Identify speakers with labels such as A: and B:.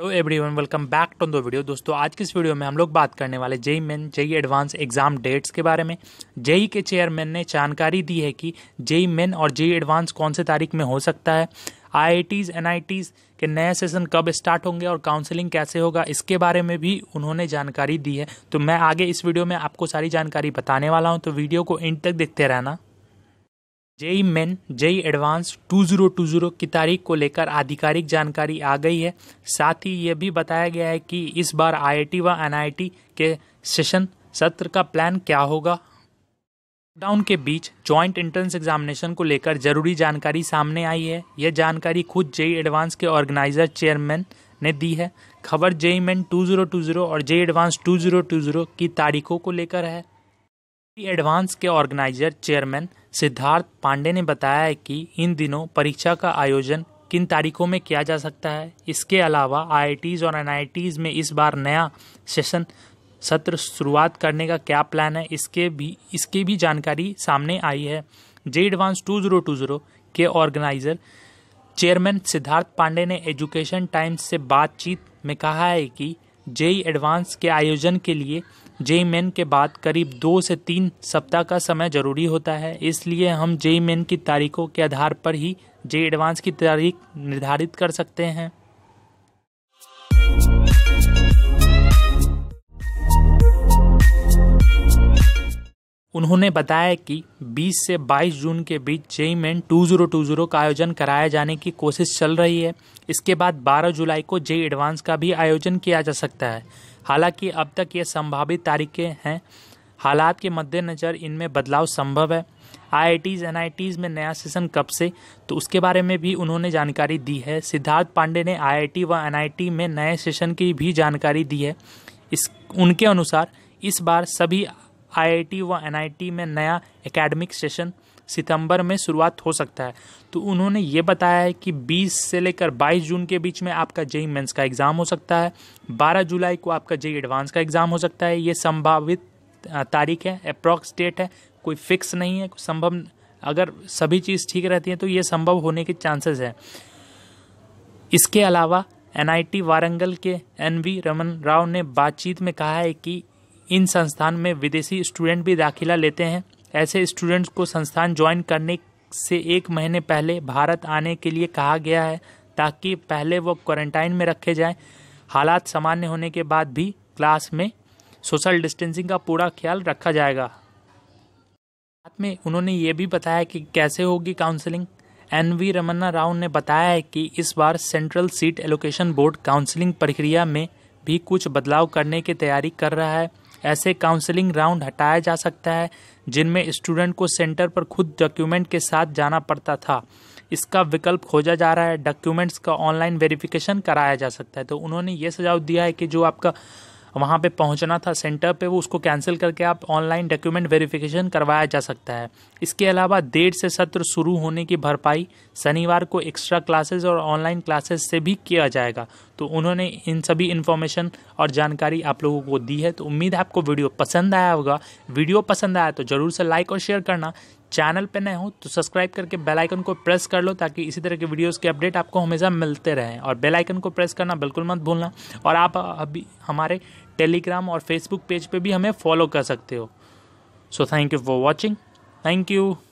A: hello everyone welcome back to दो video दोस्तों आज की इस वीडियो में हम लोग बात करने वाले JEE Main JEE advance exam dates के बारे में जेई के चेयरमैन ने जानकारी दी है कि जेई मेन और जेई एडवांस कौन से तारीख में हो सकता है I I Ts N I Ts के नए सेशन कब स्टार्ट होंगे और काउंसलिंग कैसे होगा इसके बारे में भी उन्होंने जानकारी दी है तो मैं आगे इस वीडियो में आपको सारी जानकारी बताने वाला हूँ तो वीडियो को एंड तक देखते रहना जेई मेन जेई एडवांस 2020 की तारीख को लेकर आधिकारिक जानकारी आ गई है साथ ही ये भी बताया गया है कि इस बार आईआईटी व एनआईटी के सेशन सत्र का प्लान क्या होगा लॉकडाउन के बीच जॉइंट एंट्रेंस एग्जामिनेशन को लेकर जरूरी जानकारी सामने आई है यह जानकारी खुद जेई एडवांस के ऑर्गेनाइजर चेयरमैन ने दी है खबर जेई मेन 2020 और जेई एडवांस 2020 की तारीखों को लेकर है टी एडवांस के ऑर्गेनाइजर चेयरमैन सिद्धार्थ पांडे ने बताया है कि इन दिनों परीक्षा का आयोजन किन तारीखों में किया जा सकता है इसके अलावा आई और एन में इस बार नया सेशन सत्र शुरुआत करने का क्या प्लान है इसके भी इसकी भी जानकारी सामने आई है JEE advance two zero two zero के ऑर्गेनाइज़र चेयरमैन सिद्धार्थ पांडे ने एजुकेशन टाइम्स से बातचीत में कहा है कि जेई एडवांस के आयोजन के लिए जेई मेन के बाद करीब दो से तीन सप्ताह का समय जरूरी होता है इसलिए हम जेई मेन की तारीखों के आधार पर ही जे एडवांस की तारीख निर्धारित कर सकते हैं उन्होंने बताया कि 20 से 22 जून के बीच JEE Main two zero zero two का आयोजन कराए जाने की कोशिश चल रही है इसके बाद 12 जुलाई को जेई एडवांस का भी आयोजन किया जा सकता है हालांकि अब तक ये संभावित तारीखें हैं हालात के मद्देनज़र इनमें बदलाव संभव है आई आई में नया सेशन कब से तो उसके बारे में भी उन्होंने जानकारी दी है सिद्धार्थ पांडे ने आई व एन में नए सेशन की भी जानकारी दी है इस उनके अनुसार इस बार सभी आईआईटी व एनआईटी में नया एकेडमिक सेशन सितंबर में शुरुआत हो सकता है तो उन्होंने ये बताया है कि 20 से लेकर 22 जून के बीच में आपका जेई मेंस का एग्ज़ाम हो सकता है 12 जुलाई को आपका जेई एडवांस का एग्ज़ाम हो सकता है ये संभावित तारीख है अप्रॉक्स डेट है कोई फिक्स नहीं है संभव अगर सभी चीज़ ठीक रहती है तो ये संभव होने के चांसेस हैं इसके अलावा एनआईटी वारंगल के एनवी रमन राव ने बातचीत में कहा है कि इन संस्थान में विदेशी स्टूडेंट भी दाखिला लेते हैं ऐसे स्टूडेंट्स को संस्थान ज्वाइन करने से एक महीने पहले भारत आने के लिए कहा गया है ताकि पहले वो क्वारंटाइन में रखे जाएं हालात सामान्य होने के बाद भी क्लास में सोशल डिस्टेंसिंग का पूरा ख्याल रखा जाएगा साथ में उन्होंने ये भी बताया कि कैसे होगी counselling N V Ramanna Rao ने बताया है कि इस बार central seat allocation board counselling प्रक्रिया में भी कुछ बदलाव करने की तैयारी कर रहा है ऐसे काउंसलिंग राउंड हटाया जा सकता है जिनमें स्टूडेंट को सेंटर पर खुद डॉक्यूमेंट के साथ जाना पड़ता था इसका विकल्प खोजा जा रहा है डॉक्यूमेंट्स का ऑनलाइन वेरिफिकेशन कराया जा सकता है तो उन्होंने ये सुझाव दिया है कि जो आपका वहाँ पे पहुँचना था सेंटर पे वो उसको कैंसिल करके आप ऑनलाइन डॉक्यूमेंट वेरिफिकेशन करवाया जा सकता है इसके अलावा देर से सत्र शुरू होने की भरपाई शनिवार को एक्स्ट्रा क्लासेस और ऑनलाइन क्लासेस से भी किया जाएगा तो उन्होंने इन सभी इन्फॉर्मेशन और जानकारी आप लोगों को दी है तो उम्मीद है आपको वीडियो पसंद आया होगा वीडियो पसंद आया तो ज़रूर से लाइक और शेयर करना चैनल पे नए हो तो सब्सक्राइब करके बेल आइकन को प्रेस कर लो ताकि इसी तरह के वीडियोस के अपडेट आपको हमेशा मिलते रहें और बेल आइकन को प्रेस करना बिल्कुल मत भूलना और आप अभी हमारे टेलीग्राम और फेसबुक पेज पे भी हमें फॉलो कर सकते हो so thank you for watching thank you